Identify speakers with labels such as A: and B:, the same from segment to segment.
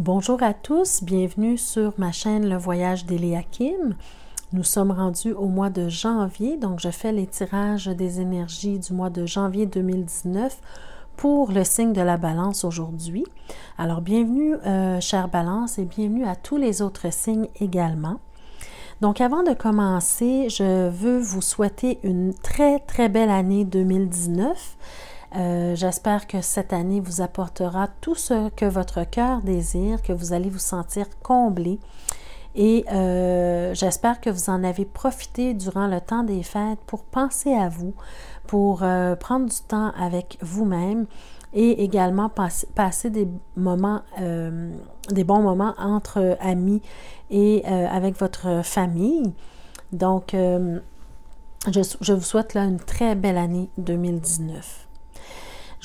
A: Bonjour à tous, bienvenue sur ma chaîne Le Voyage d'Eliakim. Nous sommes rendus au mois de janvier, donc je fais les tirages des énergies du mois de janvier 2019 pour le signe de la balance aujourd'hui. Alors bienvenue, euh, chère balance, et bienvenue à tous les autres signes également. Donc avant de commencer, je veux vous souhaiter une très très belle année 2019. Euh, j'espère que cette année vous apportera tout ce que votre cœur désire, que vous allez vous sentir comblé. Et euh, j'espère que vous en avez profité durant le temps des fêtes pour penser à vous, pour euh, prendre du temps avec vous-même et également passer des moments, des bons moments entre amis et avec votre famille. Donc, je, je, vous souhaite là une très belle année 2019.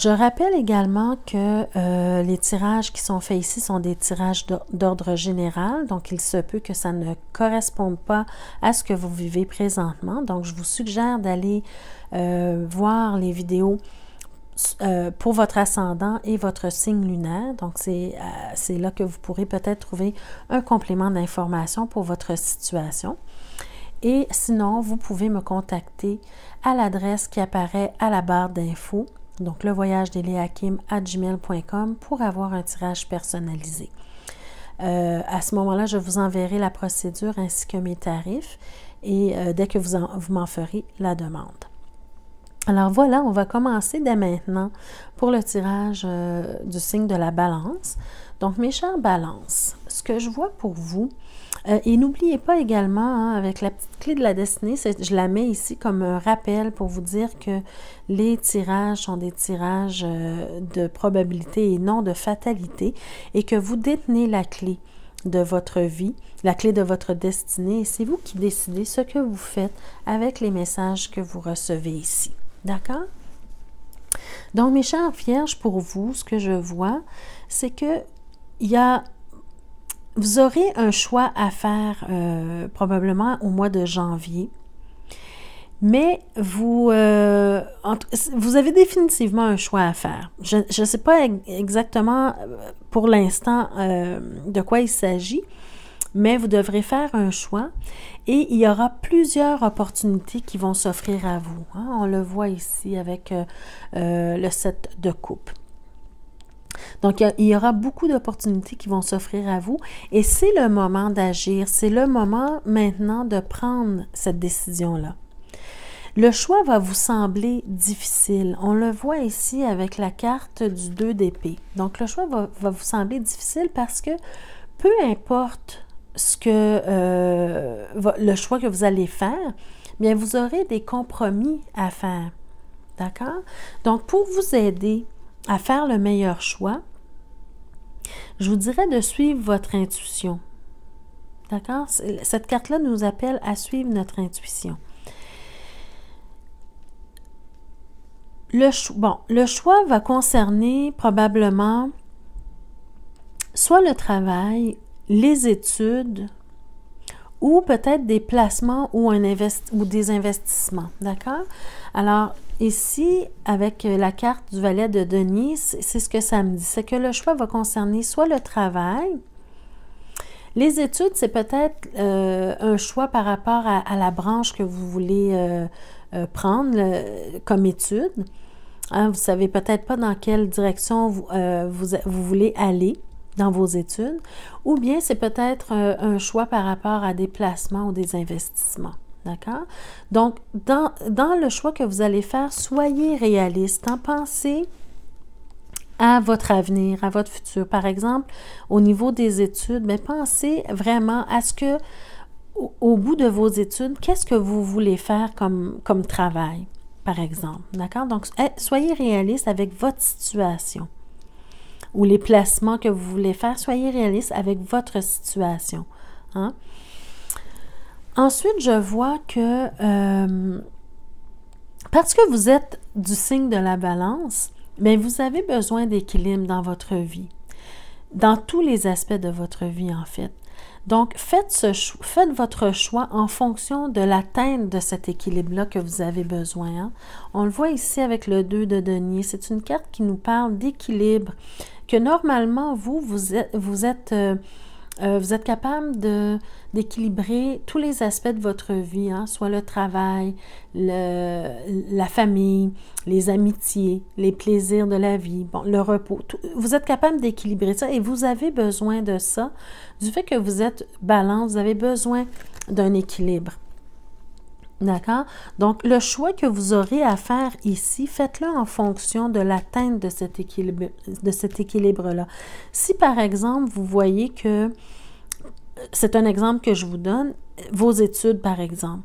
A: Je rappelle également que euh, les tirages qui sont faits ici sont des tirages d'ordre général, donc il se peut que ça ne corresponde pas à ce que vous vivez présentement. Donc, je vous suggère d'aller euh, voir les vidéos euh, pour votre ascendant et votre signe lunaire. Donc, c'est là que vous pourrez peut-être trouver un complément d'information pour votre situation. Et sinon, vous pouvez me contacter à l'adresse qui apparaît à la barre d'infos donc le voyage à gmail.com pour avoir un tirage personnalisé. Euh, à ce moment-là, je vous enverrai la procédure ainsi que mes tarifs et euh, dès que vous m'en ferez la demande. Alors voilà, on va commencer dès maintenant pour le tirage euh, du signe de la balance. Donc mes chers balances, ce que je vois pour vous, euh, et n'oubliez pas également, hein, avec la petite clé de la destinée, je la mets ici comme un rappel pour vous dire que les tirages sont des tirages euh, de probabilité et non de fatalité, et que vous détenez la clé de votre vie, la clé de votre destinée, et c'est vous qui décidez ce que vous faites avec les messages que vous recevez ici. D'accord? Donc, mes chers vierges, pour vous, ce que je vois, c'est que il y a vous aurez un choix à faire euh, probablement au mois de janvier. Mais vous, euh, vous avez définitivement un choix à faire. Je ne sais pas exactement euh, pour l'instant de quoi il s'agit, mais vous devrez faire un choix et il y aura plusieurs opportunités qui vont s'offrir à vous. Hein. On le voit ici avec le set de coupe. Donc, il y aura beaucoup d'opportunités qui vont s'offrir à vous et c'est le moment d'agir, c'est le moment maintenant de prendre cette décision-là. Le choix va vous sembler difficile. On le voit ici avec la carte du 2 d'épée. Donc, le choix va, vous sembler difficile parce que peu importe ce que euh, le choix que vous allez faire, bien, vous aurez des compromis à faire. D'accord? Donc, pour vous aider, à faire le meilleur choix, je vous dirais de suivre votre intuition. D'accord? Cette carte-là nous appelle à suivre notre intuition. Le, bon, le choix va concerner probablement soit le travail, les études, ou peut-être des placements ou, un ou des investissements. D'accord? Alors, ici, avec euh, la carte du valet de Denis, c'est ce que ça me dit. C'est que le choix va concerner soit le travail, les études, c'est peut-être euh, un choix par rapport à, la branche que vous voulez euh, prendre comme étude. Hein, vous ne savez peut-être pas dans quelle direction vous, vous voulez aller dans vos études, ou bien c'est peut-être euh, un choix par rapport à des placements ou des investissements. D'accord? Donc, dans, le choix que vous allez faire, soyez réaliste, pensez à votre avenir, à votre futur. Par exemple, au niveau des études, mais ben, pensez vraiment à ce que, au, bout de vos études, qu'est-ce que vous voulez faire comme, comme travail, par exemple. D'accord? Donc, eh, soyez réaliste avec votre situation ou les placements que vous voulez faire, soyez réaliste avec votre situation. Hein. Ensuite, je vois que euh, parce que vous êtes du signe de la balance, mais ben, vous avez besoin d'équilibre dans votre vie, dans tous les aspects de votre vie en fait. Donc, faites, faites votre choix en fonction de l'atteinte de cet équilibre-là que vous avez besoin. Hein. On le voit ici avec le 2 de denier. C'est une carte qui nous parle d'équilibre, que normalement, vous, vous êtes... Vous êtes euh, euh, vous êtes capable d'équilibrer tous les aspects de votre vie, hein, soit le travail, le, la famille, les amitiés, les plaisirs de la vie, bon, le repos. vous êtes capable d'équilibrer ça et vous avez besoin de ça. Du fait que vous êtes balance, vous avez besoin d'un équilibre. D'accord? Donc, le choix que vous aurez à faire ici, faites-le en fonction de l'atteinte de cet équilibre-là. Équilibre si, par exemple, vous voyez que, c'est un exemple que je vous donne, vos études, par exemple.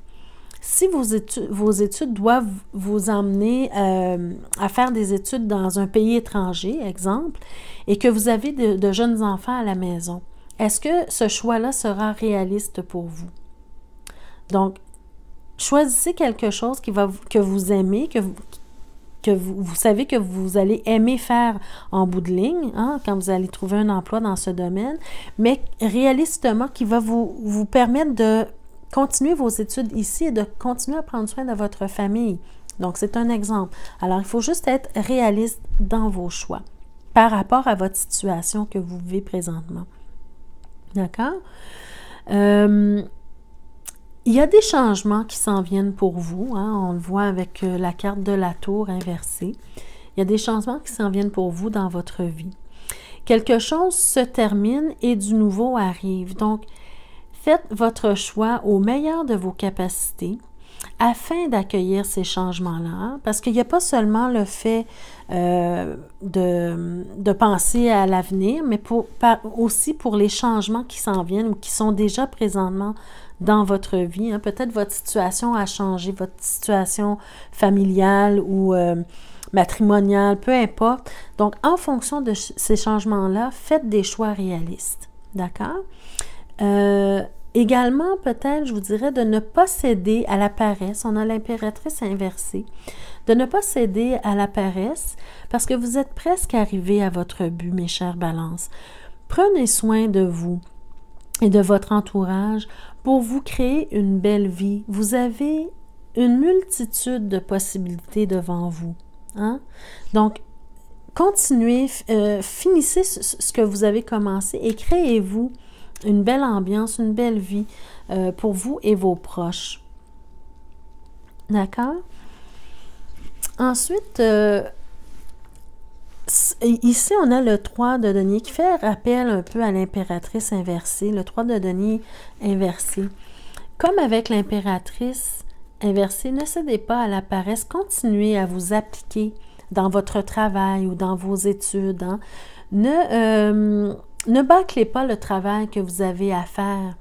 A: Si vos études, vos études doivent vous emmener euh, à faire des études dans un pays étranger, exemple, et que vous avez de jeunes enfants à la maison, est-ce que ce choix-là sera réaliste pour vous? Donc, choisissez quelque chose qui va, que vous aimez, que vous, que vous, savez que vous allez aimer faire en bout de ligne, hein, quand vous allez trouver un emploi dans ce domaine, mais réalistement qui va vous, permettre de continuer vos études ici et de continuer à prendre soin de votre famille. Donc, c'est un exemple. Alors, il faut juste être réaliste dans vos choix par rapport à votre situation que vous vivez présentement. D'accord? Euh, il y a des changements qui s'en viennent pour vous. Hein. On le voit avec euh, la carte de la tour inversée. Il y a des changements qui s'en viennent pour vous dans votre vie. Quelque chose se termine et du nouveau arrive. Donc, faites votre choix au meilleur de vos capacités afin d'accueillir ces changements-là, hein, parce qu'il n'y a pas seulement le fait euh, de, de, penser à l'avenir, mais pour, aussi pour les changements qui s'en viennent ou qui sont déjà présentement dans votre vie. Hein. Peut-être votre situation a changé, votre situation familiale ou euh, matrimoniale, peu importe. Donc, en fonction de ces changements-là, faites des choix réalistes. D'accord? Euh, Également, peut-être, je vous dirais de ne pas céder à la paresse. On a l'impératrice inversée. De ne pas céder à la paresse parce que vous êtes presque arrivé à votre but, mes chers balances. Prenez soin de vous et de votre entourage pour vous créer une belle vie. Vous avez une multitude de possibilités devant vous. Hein? Donc, continuez, euh, finissez ce, que vous avez commencé et créez-vous une belle ambiance, une belle vie euh, pour vous et vos proches. D'accord? Ensuite, euh, ici, on a le 3 de denier qui fait appel un peu à l'impératrice inversée, le 3 de denier inversé. Comme avec l'impératrice inversée, ne cédez pas à la paresse, continuez à vous appliquer dans votre travail ou dans vos études. Hein. Ne, euh, ne bâclez pas le travail que vous avez à faire.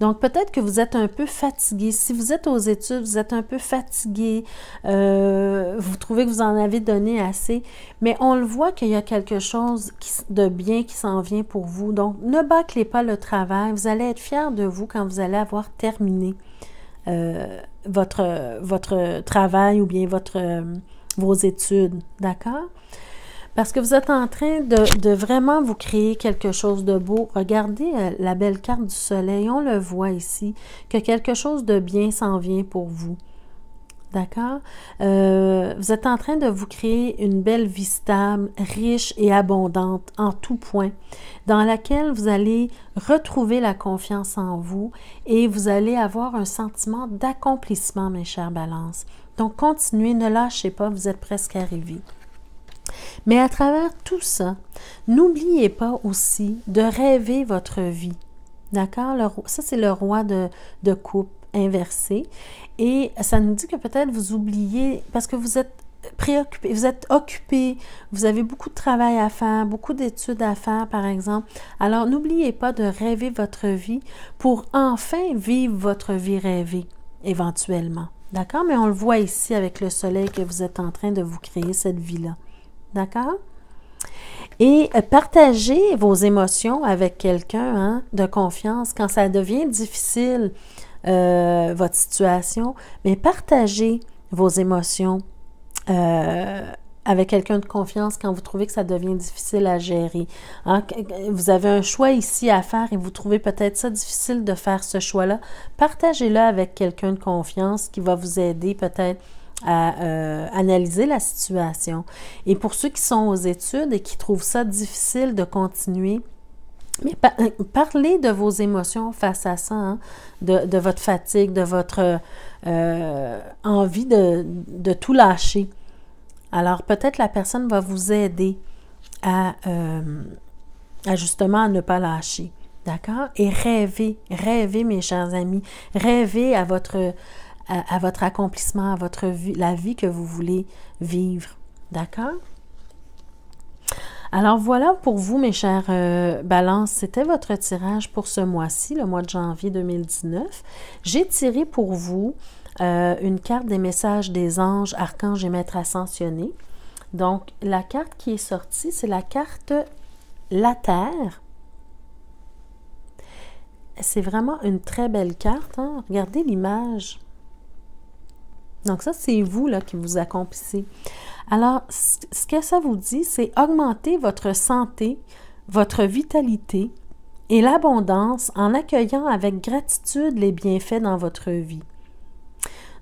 A: Donc peut-être que vous êtes un peu fatigué. Si vous êtes aux études, vous êtes un peu fatigué, euh, vous trouvez que vous en avez donné assez, mais on le voit qu'il y a quelque chose de bien qui s'en vient pour vous. Donc ne bâclez pas le travail. Vous allez être fier de vous quand vous allez avoir terminé euh, votre, votre travail ou bien votre, euh, vos études. D'accord? Parce que vous êtes en train de, vraiment vous créer quelque chose de beau. Regardez euh, la belle carte du soleil. On le voit ici, que quelque chose de bien s'en vient pour vous. D'accord? Euh, vous êtes en train de vous créer une belle vie stable, riche et abondante en tout point, dans laquelle vous allez retrouver la confiance en vous et vous allez avoir un sentiment d'accomplissement, mes chers balances. Donc, continuez, ne lâchez pas, vous êtes presque arrivés. Mais à travers tout ça, n'oubliez pas aussi de rêver votre vie. D'accord? Ça, c'est le roi de, de coupe inversé. Et ça nous dit que peut-être vous oubliez, parce que vous êtes préoccupé, vous êtes occupé, vous avez beaucoup de travail à faire, beaucoup d'études à faire, par exemple. Alors, n'oubliez pas de rêver votre vie pour enfin vivre votre vie rêvée, éventuellement. D'accord? Mais on le voit ici avec le soleil que vous êtes en train de vous créer cette vie-là. D'accord? Et euh, partagez vos émotions avec quelqu'un hein, de confiance quand ça devient difficile, euh, votre situation, mais partagez vos émotions euh, avec quelqu'un de confiance quand vous trouvez que ça devient difficile à gérer. Hein, vous avez un choix ici à faire et vous trouvez peut-être ça difficile de faire ce choix-là. Partagez-le avec quelqu'un de confiance qui va vous aider peut-être à euh, analyser la situation. Et pour ceux qui sont aux études et qui trouvent ça difficile de continuer, mais euh, parlez de vos émotions face à ça, hein, de, votre fatigue, de votre euh, envie de, tout lâcher. Alors peut-être la personne va vous aider à, à justement ne pas lâcher. D'accord? Et rêvez, rêvez, mes chers amis, rêvez à votre, à, votre accomplissement, à votre vie, la vie que vous voulez vivre. D'accord? Alors voilà pour vous, mes chers euh, balances, c'était votre tirage pour ce mois-ci, le mois de janvier 2019. J'ai tiré pour vous euh, une carte des messages des anges, archanges et maîtres ascensionnés. Donc la carte qui est sortie, c'est la carte La Terre. C'est vraiment une très belle carte. Hein? Regardez l'image. Donc ça, c'est vous là, qui vous accomplissez. Alors, ce que ça vous dit, c'est augmenter votre santé, votre vitalité et l'abondance en accueillant avec gratitude les bienfaits dans votre vie.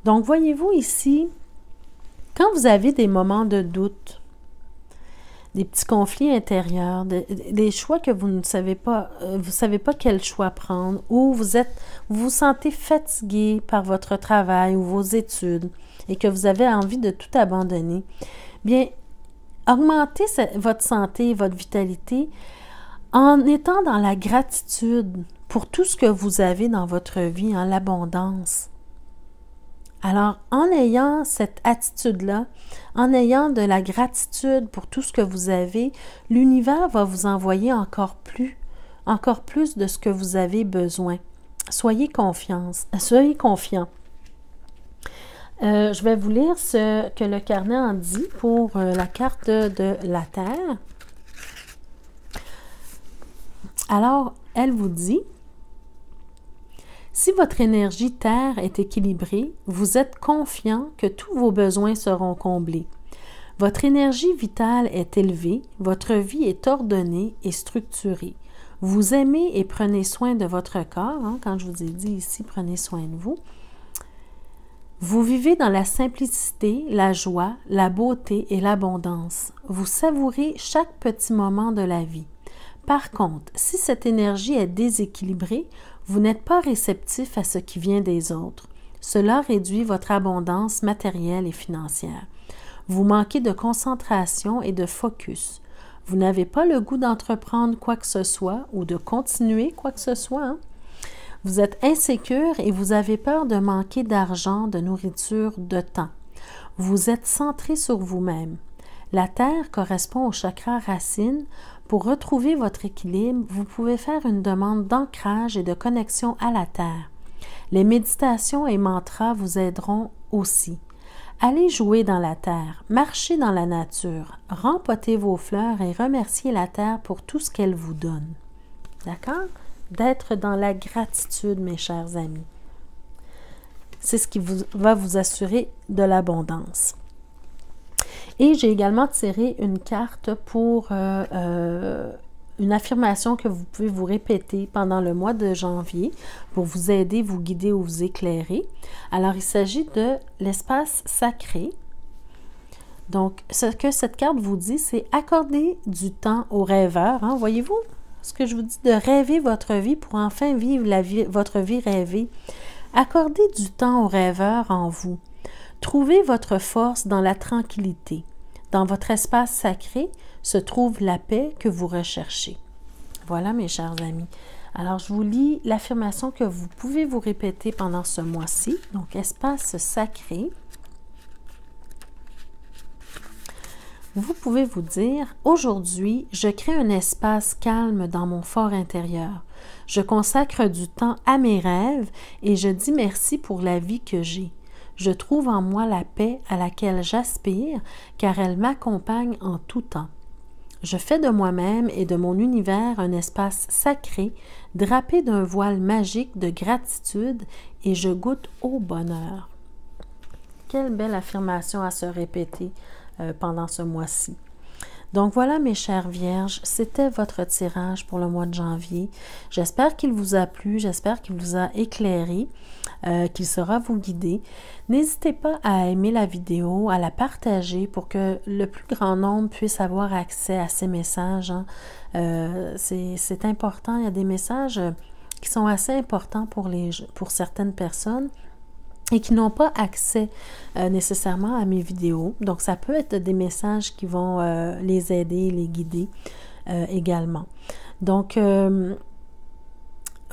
A: Donc, voyez-vous ici, quand vous avez des moments de doute, des petits conflits intérieurs, des choix que vous ne savez pas, euh, vous savez pas quel choix prendre, ou vous êtes, vous vous sentez fatigué par votre travail ou vos études et que vous avez envie de tout abandonner. Bien, augmentez votre santé votre vitalité en étant dans la gratitude pour tout ce que vous avez dans votre vie, en l'abondance. Alors, en ayant cette attitude-là, en ayant de la gratitude pour tout ce que vous avez, l'univers va vous envoyer encore plus, encore plus de ce que vous avez besoin. Soyez confiance, soyez confiant. Euh, je vais vous lire ce que le carnet en dit pour euh, la carte de la Terre. Alors, elle vous dit si votre énergie Terre est équilibrée, vous êtes confiant que tous vos besoins seront comblés. Votre énergie vitale est élevée, votre vie est ordonnée et structurée. Vous aimez et prenez soin de votre corps, hein, quand je vous ai dit ici, prenez soin de vous. Vous vivez dans la simplicité, la joie, la beauté et l'abondance. Vous savourez chaque petit moment de la vie. Par contre, si cette énergie est déséquilibrée, vous n'êtes pas réceptif à ce qui vient des autres. Cela réduit votre abondance matérielle et financière. Vous manquez de concentration et de focus. Vous n'avez pas le goût d'entreprendre quoi que ce soit ou de continuer quoi que ce soit. Hein? Vous êtes insécure et vous avez peur de manquer d'argent, de nourriture, de temps. Vous êtes centré sur vous-même. La terre correspond au chakra racine, pour retrouver votre équilibre, vous pouvez faire une demande d'ancrage et de connexion à la Terre. Les méditations et mantras vous aideront aussi. Allez jouer dans la terre, marchez dans la nature, rempotez vos fleurs et remerciez la terre pour tout ce qu'elle vous donne. D'accord? D'être dans la gratitude, mes chers amis. C'est ce qui va vous assurer de l'abondance. Et j'ai également tiré une carte pour euh, euh, une affirmation que vous pouvez vous répéter pendant le mois de janvier pour vous aider, vous guider ou vous éclairer. Alors, il s'agit de l'espace sacré. Donc, ce que cette carte vous dit, c'est accorder du temps aux rêveurs. Hein, voyez-vous ce que je vous dis de rêver votre vie pour enfin vivre la votre vie rêvée. Accordez du temps aux rêveurs en vous. Trouvez votre force dans la tranquillité. Dans votre espace sacré se trouve la paix que vous recherchez. Voilà, mes chers amis. Alors, je vous lis l'affirmation que vous pouvez vous répéter pendant ce mois-ci. Donc, espace sacré. Vous pouvez vous dire, aujourd'hui, je crée un espace calme dans mon fort intérieur. Je consacre du temps à mes rêves et je dis merci pour la vie que j'ai. Je trouve en moi la paix à laquelle j'aspire, car elle m'accompagne en tout temps. Je fais de moi-même et de mon univers un espace sacré, drapé d'un voile magique de gratitude, et je goûte au bonheur. Quelle belle affirmation à se répéter euh, pendant ce mois-ci. Donc voilà mes chères vierges, c'était votre tirage pour le mois de janvier. J'espère qu'il vous a plu, j'espère qu'il vous a éclairé, euh, qu'il sera vous guider. N'hésitez pas à aimer la vidéo, à la partager pour que le plus grand nombre puisse avoir accès à ces messages. Hein. Euh, c'est important, il y a des messages qui sont assez importants pour certaines personnes et qui n'ont pas accès euh, nécessairement à mes vidéos. Donc, ça peut être des messages qui vont euh, les aider, les guider euh, également. Donc,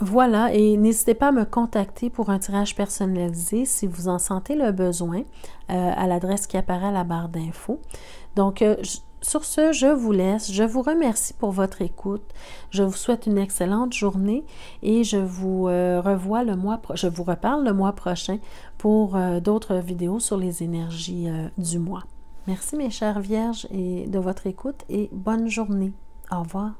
A: voilà, et n'hésitez pas à me contacter pour un tirage personnalisé si vous en sentez le besoin à l'adresse qui apparaît à la barre d'infos. Donc, sur ce, je vous laisse. Je vous remercie pour votre écoute. Je vous souhaite une excellente journée et je vous euh, revois le mois je vous reparle le mois prochain pour euh, d'autres vidéos sur les énergies euh, du mois. Merci mes chères vierges et de votre écoute et bonne journée. Au revoir.